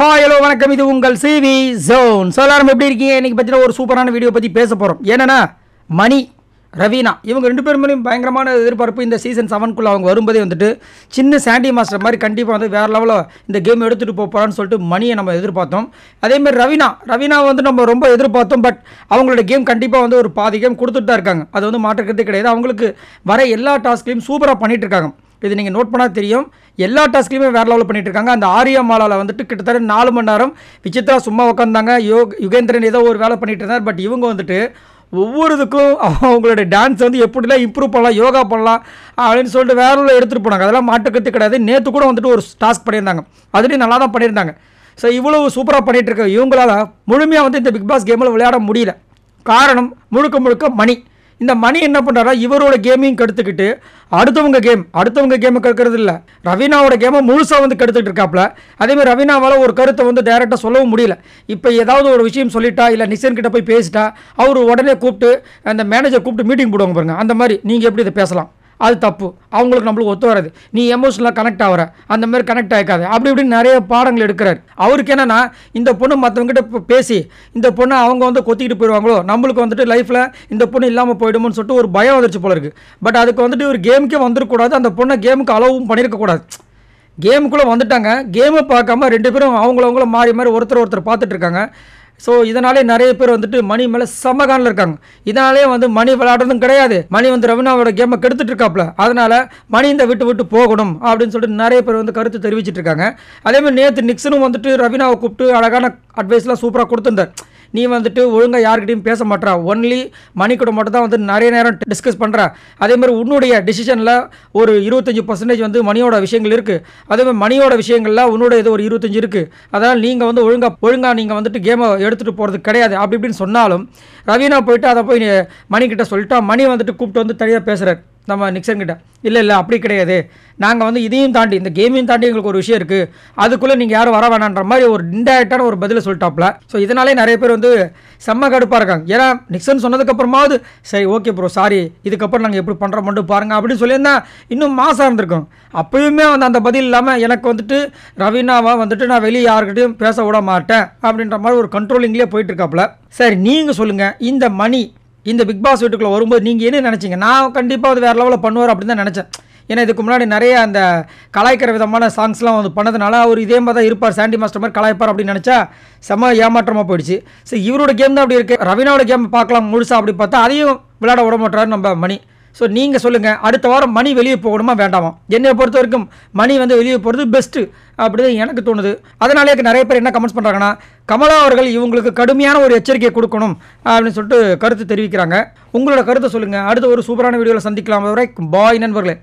hi hello வணக்கம் இது உங்கள் சிவி ஜோன் ஸோ எல்லாரும் எப்படி இருக்கீங்க இன்றைக்கி பற்றின ஒரு சூப்பரான வீடியோ பற்றி பேச போகிறோம் என்னென்னா மணி ரவீனா இவங்க ரெண்டு பேர் பயங்கரமான எதிர்பார்ப்பு இந்த சீசன் செவனுக்குள்ளே அவங்க வரும்போதே வந்துட்டு சின்ன சாண்டி மாஸ்டர் மாதிரி கண்டிப்பாக வந்து வேறு லெவலில் இந்த கேம் எடுத்துகிட்டு போகிறான்னு சொல்லிட்டு மணியை நம்ம எதிர்பார்த்தோம் அதேமாதிரி ரவீனா ரவீனா வந்து நம்ம ரொம்ப எதிர்பார்த்தோம் பட் அவங்களோட கேம் கண்டிப்பாக வந்து ஒரு பாதி கேம் கொடுத்துட்டு தான் இருக்காங்க அது வந்து மாற்றுக்கிறதே கிடையாது அவங்களுக்கு வர எல்லா டாஸ்க்லையும் சூப்பராக பண்ணிகிட்டு இருக்காங்க இது நீங்கள் நோட் பண்ணால் தெரியும் எல்லா டாஸ்க்லையுமே வேறு லெவலில் பண்ணிட்டு இருக்காங்க அந்த ஆரிய மாலாவில் வந்துட்டு கிட்டத்தட்ட நாலு மணி நேரம் விசித்ரா சும்மா உட்காந்தாங்க யோ யுகேந்திரன் ஏதோ ஒரு வேலை பண்ணிகிட்டு இருந்தார் பட் இவங்க வந்துட்டு ஒவ்வொரு இதுக்கும் அவங்களுடைய டான்ஸ் வந்து எப்படிலாம் இம்ப்ரூவ் பண்ணலாம் யோகா பண்ணலாம் அப்படின்னு சொல்லிட்டு வேற லெவலில் எடுத்துகிட்டு போனாங்க அதெல்லாம் மாட்டுக்கத்து கிடையாது நேற்று கூட வந்துட்டு ஒரு டாஸ்க் பண்ணியிருந்தாங்க அதுலேயும் நல்லா தான் பண்ணியிருந்தாங்க ஸோ இவ்வளோ சூப்பராக பண்ணிகிட்டு இருக்க முழுமையாக வந்து இந்த பிக் பாஸ் கேமில் விளையாட முடியல காரணம் முழுக்க முழுக்க மணி இந்த மணி என்ன பண்ணுறா இவரோட கேமையும் கெடுத்துக்கிட்டு அடுத்தவங்க கேம் அடுத்தவங்க கேமை கேட்கறது இல்லை ரவீனாவோட கேமை முழுசாக வந்து கெடுத்துட்டு இருக்காப்புல அதேமாதிரி ரவீனாவால் ஒரு கருத்தை வந்து டைரெக்டாக சொல்லவும் முடியல இப்போ ஏதாவது ஒரு விஷயம் சொல்லிட்டா இல்லை நிசன் கிட்டே போய் பேசிட்டா அவர் உடனே கூப்பிட்டு அந்த மேனேஜர் கூப்பிட்டு மீட்டிங் போடுவாங்க பாருங்கள் அந்த மாதிரி நீங்கள் எப்படி இதை பேசலாம் அது தப்பு அவங்களுக்கு நம்மளுக்கு ஒத்து வராது நீ எமோஷனலாக கனெக்ட் ஆகிற அந்த மாதிரி கனெக்ட் ஆகிக்காது அப்படி இப்படின்னு நிறைய பாடங்கள் எடுக்கிறார் அவருக்கு என்னென்னா இந்த பொண்ணு மற்றவங்ககிட்ட இப்போ பேசி இந்த பொண்ணை அவங்க வந்து கொத்திக்கிட்டு போயிடுவாங்களோ நம்மளுக்கு வந்துட்டு லைஃப்பில் இந்த பொண்ணு இல்லாமல் போயிடுமோன்னு சொல்லிட்டு ஒரு பயம் வந்துருச்சு போல இருக்குது பட் அதுக்கு வந்துட்டு ஒரு கேமுக்கே வந்துடக்கூடாது அந்த பொண்ணை கேமுக்கு அளவும் பண்ணியிருக்கக்கூடாது கேமுக்குள்ளே வந்துட்டாங்க கேமை பார்க்காம ரெண்டு பேரும் அவங்களவங்கள மாறி மாறி ஒருத்தர் ஒருத்தர் பார்த்துட்ருக்காங்க ஸோ இதனாலே நிறைய பேர் வந்துட்டு மணி மேலே சமகானில் இருக்காங்க இதனாலே வந்து மணி விளையாடுறதும் கிடையாது மணி வந்து ரவினாவோட கேமை கெடுத்துட்டு இருக்காப்ல அதனால மணி இந்த விட்டு விட்டு போகணும் அப்படின்னு சொல்லிட்டு நிறைய பேர் வந்து கருத்து தெரிவிச்சிட்டு இருக்காங்க அதேமாதிரி நேற்று நிக்சனும் வந்துட்டு ரவினாவை கூப்பிட்டு அழகான அட்வைஸ்லாம் சூப்பராக கொடுத்துருந்தார் நீ வந்துட்டு ஒழுங்காக யார்கிட்டையும் பேச மாட்டா ஒன்லி மணி கூட மட்டும் தான் வந்து நிறைய நேரம் டிஸ்கஸ் அதே அதேமாதிரி உன்னுடைய டிசிஷனில் ஒரு இருபத்தஞ்சி பர்சன்டேஜ் வந்து மணியோட விஷயங்கள் இருக்குது அதேமாதிரி மணியோட விஷயங்களில் உன்னோட இது ஒரு இருபத்தஞ்சி இருக்குது அதனால் நீங்கள் வந்து ஒழுங்காக ஒழுங்காக நீங்கள் வந்துட்டு கேமை எடுத்துகிட்டு போகிறது கிடையாது அப்படி இப்படின்னு சொன்னாலும் ரவீனா போயிட்டு அதை போய் மணிக்கிட்ட சொல்லிட்டா மணி வந்துட்டு கூப்பிட்டு வந்து தனியாக பேசுகிறார் நம்ம நிக்சன்கிட்ட இல்லை இல்லை அப்படி கிடையாது நாங்கள் வந்து இதையும் தாண்டி இந்த கேமையும் தாண்டி எங்களுக்கு ஒரு விஷயம் இருக்குது அதுக்குள்ளே நீங்கள் யாரும் வர வேணான்ற மாதிரி ஒரு இன்டைரக்டான ஒரு பதிலை சொல்லிட்டாப்ல ஸோ இதனாலே நிறைய பேர் வந்து செம்ம கடுப்பாக இருக்காங்க ஏன்னா நிக்சன் சொன்னதுக்கப்புறமாவது சரி ஓகே ப்ரோ சாரி இதுக்கப்புறம் நாங்கள் எப்படி பண்ணுறோம் மட்டும் பாருங்கள் அப்படின்னு சொல்லியிருந்தால் இன்னும் மாசாக இருந்திருக்கும் அப்பயுமே வந்து அந்த பதில் இல்லாமல் எனக்கு வந்துட்டு ரவீனாவை வந்துட்டு நான் வெளியே யாருக்கிட்டையும் பேச விட மாட்டேன் அப்படின்ற மாதிரி ஒரு கண்ட்ரோலிங்லேயே போயிட்டு சரி நீங்கள் சொல்லுங்கள் இந்த மணி இந்த பிக் பாஸ் வீட்டுக்குள்ளே வரும்போது நீங்கள் என்ன நினச்சிங்க நான் கண்டிப்பாக அது வேறு லெவலில் பண்ணுவார் அப்படின்னு தான் நினச்சேன் ஏன்னா இதுக்கு முன்னாடி நிறைய அந்த கலாய்க்கிற விதமான சாங்ஸ்லாம் வந்து பண்ணதுனால அவர் இதே மாதிரி தான் இருப்பார் சாண்டி மாஸ்டர் மாதிரி கலாய்ப்பார் அப்படின்னு நினச்சா செம்ம ஏமாற்றமாக போயிடுச்சு ஸோ இவரோட கேம் தான் அப்படி இருக்குது ரவினாவோட கேம் பார்க்கலாம் முழுசாக அப்படி பார்த்தா அதையும் விளையாட விட மாட்டார் நம்ம மணி ஸோ நீங்கள் சொல்லுங்கள் அடுத்த வாரம் மணி வெளியே போகணுமா வேண்டாமா என்னை பொறுத்த வரைக்கும் மணி வந்து வெளியே போகிறது பெஸ்ட்டு அப்படின்னு எனக்கு தோணுது அதனால எனக்கு நிறைய பேர் என்ன கமெண்ட்ஸ் பண்ணுறாங்கன்னா கமலா அவர்கள் இவங்களுக்கு கடுமையான ஒரு எச்சரிக்கை கொடுக்கணும் அப்படின்னு சொல்லிட்டு கருத்து தெரிவிக்கிறாங்க உங்களோட கருத்தை சொல்லுங்கள் அடுத்த ஒரு சூப்பரான வீடியோவில் சந்திக்கலாம் வரை பாய் நண்பர்களே